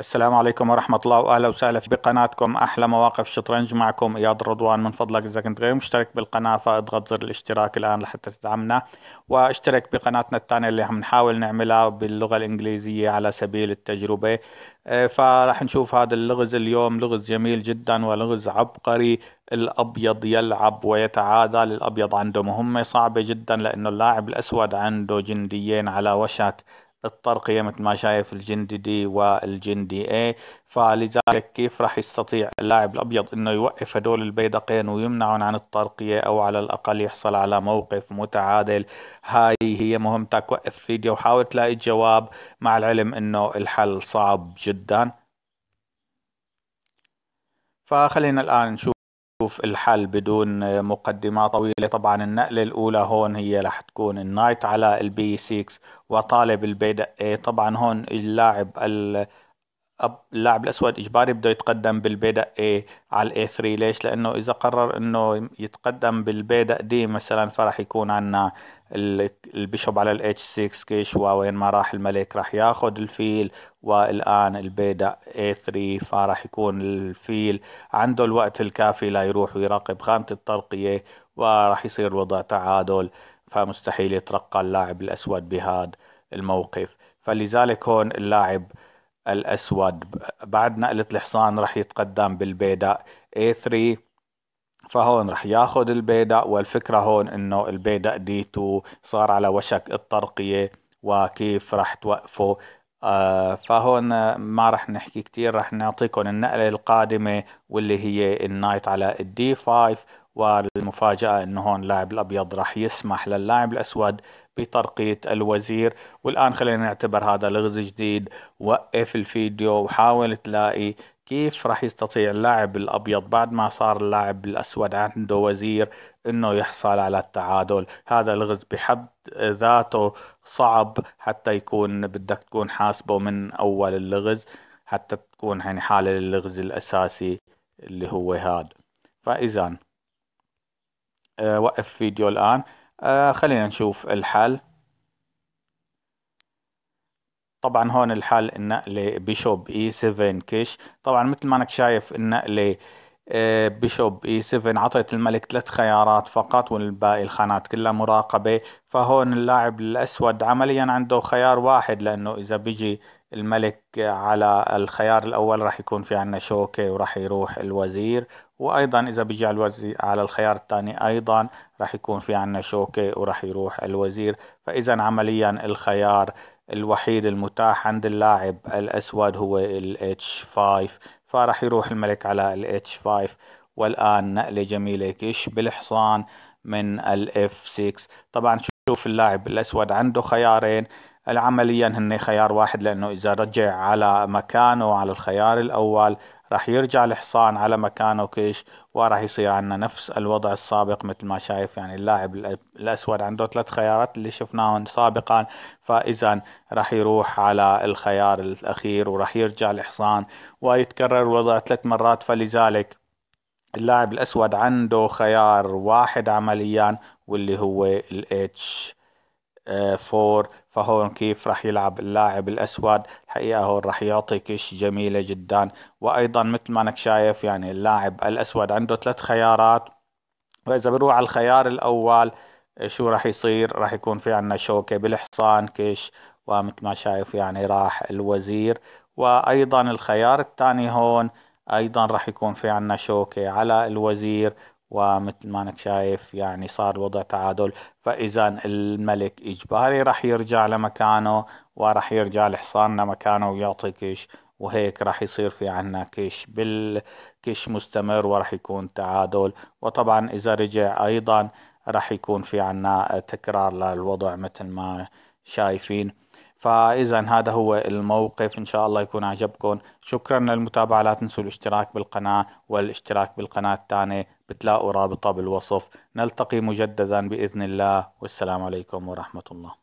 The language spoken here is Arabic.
السلام عليكم ورحمة الله وأهلا وسهلا في قناتكم أحلى مواقف شطرنج معكم إياد رضوان من فضلك إذا كنت غير مشترك بالقناة فاضغط زر الاشتراك الآن لحتى تدعمنا واشترك بقناتنا الثانية اللي عم نحاول نعملها باللغة الإنجليزية على سبيل التجربة آه، فراح نشوف هذا اللغز اليوم لغز جميل جدا ولغز عبقري الأبيض يلعب ويتعادل الأبيض عنده مهمة صعبة جدا لأنه اللاعب الأسود عنده جنديين على وشك الترقية مثل ما شايف الجندي دي والجندي اي فلذلك كيف راح يستطيع اللاعب الابيض انه يوقف هدول البيدقين ويمنعهم عن الترقية او على الاقل يحصل على موقف متعادل هاي هي مهمتك وقف فيديو وحاول تلاقي الجواب مع العلم انه الحل صعب جدا فخلينا الان نشوف نشوف الحل بدون مقدمة طويلة طبعا النقلة الأولى هون هي رح تكون النايت على البي 6 وطالب البيدق إيه، طبعا هون اللاعب اللاعب الاسود اجباري بده يتقدم بالبيدا اي على الاي 3 ليش لانه اذا قرر انه يتقدم بالبيدا دي مثلا فراح يكون عندنا البيشوب على الاتش 6 كيش وين ما راح الملك راح ياخذ الفيل والان البيدا اي 3 فراح يكون الفيل عنده الوقت الكافي ليروح ويراقب خانه الترقيه وراح يصير وضع تعادل فمستحيل يترقى اللاعب الاسود بهذا الموقف فلذلك هون اللاعب الأسود بعد نقلة الحصان راح يتقدم بالبيداء A3 فهون رح ياخد البيداء والفكرة هون انه البيداء D2 صار على وشك الترقية وكيف رح توقفه آه فهون ما رح نحكي كتير رح نعطيكم النقلة القادمة واللي هي النايت على الدي 5 والمفاجأة انه هون لاعب الابيض رح يسمح للاعب الاسود بترقية الوزير والآن خلينا نعتبر هذا لغز جديد وقف الفيديو وحاول تلاقي كيف راح يستطيع اللاعب الأبيض بعد ما صار اللاعب الأسود عنده وزير أنه يحصل على التعادل هذا لغز بحد ذاته صعب حتى يكون بدك تكون حاسبه من أول اللغز حتى تكون يعني حالة اللغز الأساسي اللي هو هاد فإذا آه، وقف فيديو الآن آه خلينا نشوف الحال طبعا هون الحال النقلة بشوب اي 7 كيش طبعا مثل ما انك شايف النقلة بشوب آه، بيشوب اي 7 عطت الملك ثلاث خيارات فقط والباقي الخانات كلها مراقبة فهون اللاعب الأسود عمليا عنده خيار واحد لأنه إذا بيجي الملك على الخيار الأول راح يكون في عنا شوكة وراح يروح الوزير وأيضا إذا بيجي على الوزير على الخيار الثاني أيضا راح يكون في عنا شوكة وراح يروح الوزير فإذا عمليا الخيار الوحيد المتاح عند اللاعب الأسود هو ال H5 فراح يروح الملك على h 5 والآن نقلة جميلة كيش بالحصان من f 6 طبعا شوف اللاعب الأسود عنده خيارين عمليا هن خيار واحد لأنه إذا رجع على مكانه على الخيار الأول راح يرجع الحصان على مكانه كيش وراح يصير عندنا نفس الوضع السابق مثل ما شايف يعني اللاعب الأسود عنده ثلاث خيارات اللي شفناهم سابقا فإذا راح يروح على الخيار الأخير وراح يرجع الحصان ويتكرر الوضع ثلاث مرات فلذلك اللاعب الأسود عنده خيار واحد عمليا واللي هو الاتش آه، فور فهون كيف راح يلعب اللاعب الأسود الحقيقة هون راح يعطي كش جميلة جدا وأيضا مثل ما أنك شايف يعني اللاعب الأسود عنده ثلاث خيارات وإذا بروح على الخيار الأول آه، شو راح يصير راح يكون في عندنا شوكة بالحصان كش ومثل ما شايف يعني راح الوزير وأيضا الخيار الثاني هون أيضا راح يكون في عندنا شوكة على الوزير ومثل ما انك شايف يعني صار وضع تعادل فاذا الملك اجباري راح يرجع لمكانه وراح يرجع لحصاننا مكانه ويعطي كش وهيك راح يصير في عنا كش بالكش مستمر وراح يكون تعادل وطبعا اذا رجع ايضا راح يكون في عنا تكرار للوضع مثل ما شايفين فإذا هذا هو الموقف إن شاء الله يكون عجبكم شكرا للمتابعة لا تنسوا الاشتراك بالقناة والاشتراك بالقناة الثانية بتلاقوا رابطها بالوصف نلتقي مجددا بإذن الله والسلام عليكم ورحمة الله